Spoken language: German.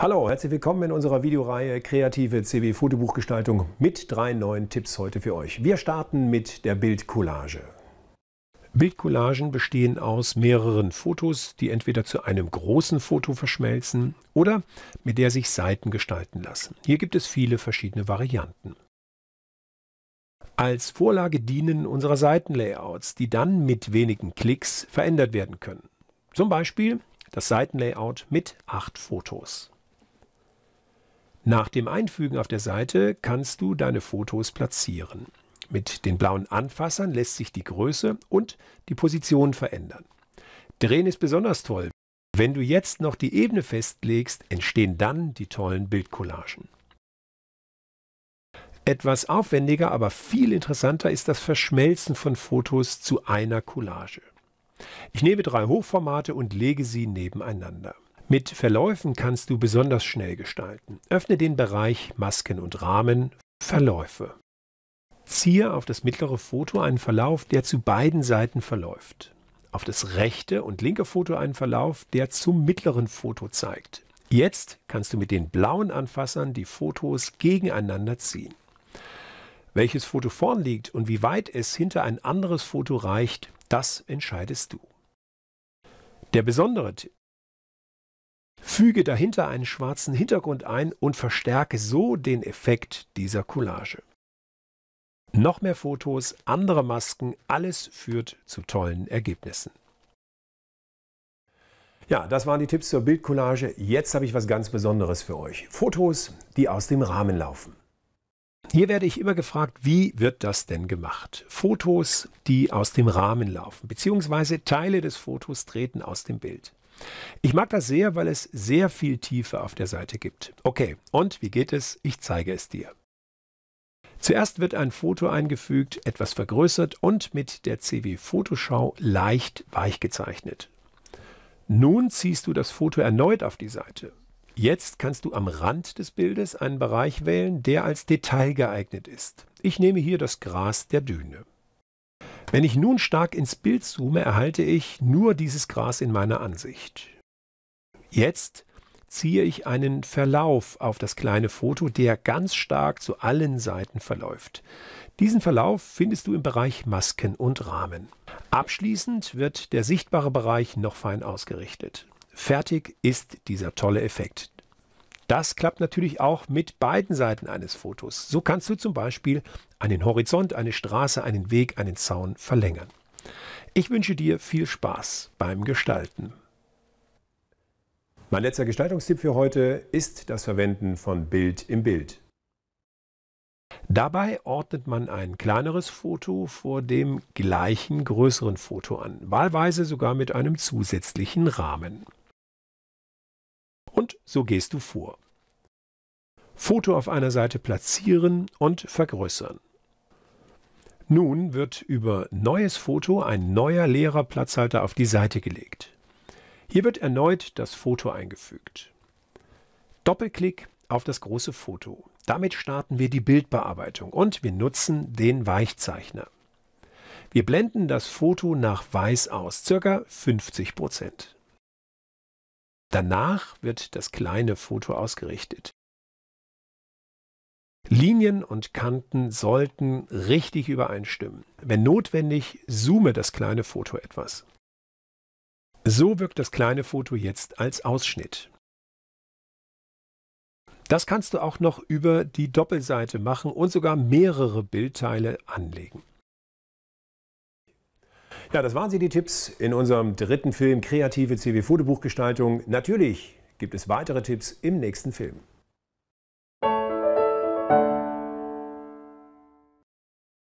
Hallo, herzlich willkommen in unserer Videoreihe Kreative CW Fotobuchgestaltung mit drei neuen Tipps heute für euch. Wir starten mit der Bildcollage. Bildcollagen bestehen aus mehreren Fotos, die entweder zu einem großen Foto verschmelzen oder mit der sich Seiten gestalten lassen. Hier gibt es viele verschiedene Varianten. Als Vorlage dienen unsere Seitenlayouts, die dann mit wenigen Klicks verändert werden können. Zum Beispiel das Seitenlayout mit acht Fotos. Nach dem Einfügen auf der Seite kannst du deine Fotos platzieren. Mit den blauen Anfassern lässt sich die Größe und die Position verändern. Drehen ist besonders toll. Wenn du jetzt noch die Ebene festlegst, entstehen dann die tollen Bildcollagen. Etwas aufwendiger, aber viel interessanter ist das Verschmelzen von Fotos zu einer Collage. Ich nehme drei Hochformate und lege sie nebeneinander. Mit Verläufen kannst du besonders schnell gestalten. Öffne den Bereich Masken und Rahmen, Verläufe. Ziehe auf das mittlere Foto einen Verlauf, der zu beiden Seiten verläuft. Auf das rechte und linke Foto einen Verlauf, der zum mittleren Foto zeigt. Jetzt kannst du mit den blauen Anfassern die Fotos gegeneinander ziehen. Welches Foto vorn liegt und wie weit es hinter ein anderes Foto reicht, das entscheidest du. Der besondere Tipp füge dahinter einen schwarzen Hintergrund ein und verstärke so den Effekt dieser Collage. Noch mehr Fotos, andere Masken, alles führt zu tollen Ergebnissen. Ja, das waren die Tipps zur Bildcollage. Jetzt habe ich was ganz Besonderes für euch. Fotos, die aus dem Rahmen laufen. Hier werde ich immer gefragt, wie wird das denn gemacht? Fotos, die aus dem Rahmen laufen, beziehungsweise Teile des Fotos treten aus dem Bild. Ich mag das sehr, weil es sehr viel Tiefe auf der Seite gibt. Okay, und wie geht es? Ich zeige es dir. Zuerst wird ein Foto eingefügt, etwas vergrößert und mit der CW Fotoschau leicht weich gezeichnet. Nun ziehst du das Foto erneut auf die Seite. Jetzt kannst du am Rand des Bildes einen Bereich wählen, der als Detail geeignet ist. Ich nehme hier das Gras der Düne. Wenn ich nun stark ins Bild zoome, erhalte ich nur dieses Gras in meiner Ansicht. Jetzt ziehe ich einen Verlauf auf das kleine Foto, der ganz stark zu allen Seiten verläuft. Diesen Verlauf findest du im Bereich Masken und Rahmen. Abschließend wird der sichtbare Bereich noch fein ausgerichtet. Fertig ist dieser tolle Effekt. Das klappt natürlich auch mit beiden Seiten eines Fotos. So kannst du zum Beispiel einen Horizont, eine Straße, einen Weg, einen Zaun verlängern. Ich wünsche dir viel Spaß beim Gestalten. Mein letzter Gestaltungstipp für heute ist das Verwenden von Bild im Bild. Dabei ordnet man ein kleineres Foto vor dem gleichen größeren Foto an, wahlweise sogar mit einem zusätzlichen Rahmen so gehst du vor. Foto auf einer Seite platzieren und vergrößern. Nun wird über Neues Foto ein neuer leerer Platzhalter auf die Seite gelegt. Hier wird erneut das Foto eingefügt. Doppelklick auf das große Foto. Damit starten wir die Bildbearbeitung und wir nutzen den Weichzeichner. Wir blenden das Foto nach Weiß aus, ca. 50 Prozent. Danach wird das kleine Foto ausgerichtet. Linien und Kanten sollten richtig übereinstimmen. Wenn notwendig, zoome das kleine Foto etwas. So wirkt das kleine Foto jetzt als Ausschnitt. Das kannst du auch noch über die Doppelseite machen und sogar mehrere Bildteile anlegen. Ja, das waren sie, die Tipps in unserem dritten Film Kreative CW Fotobuchgestaltung. Natürlich gibt es weitere Tipps im nächsten Film.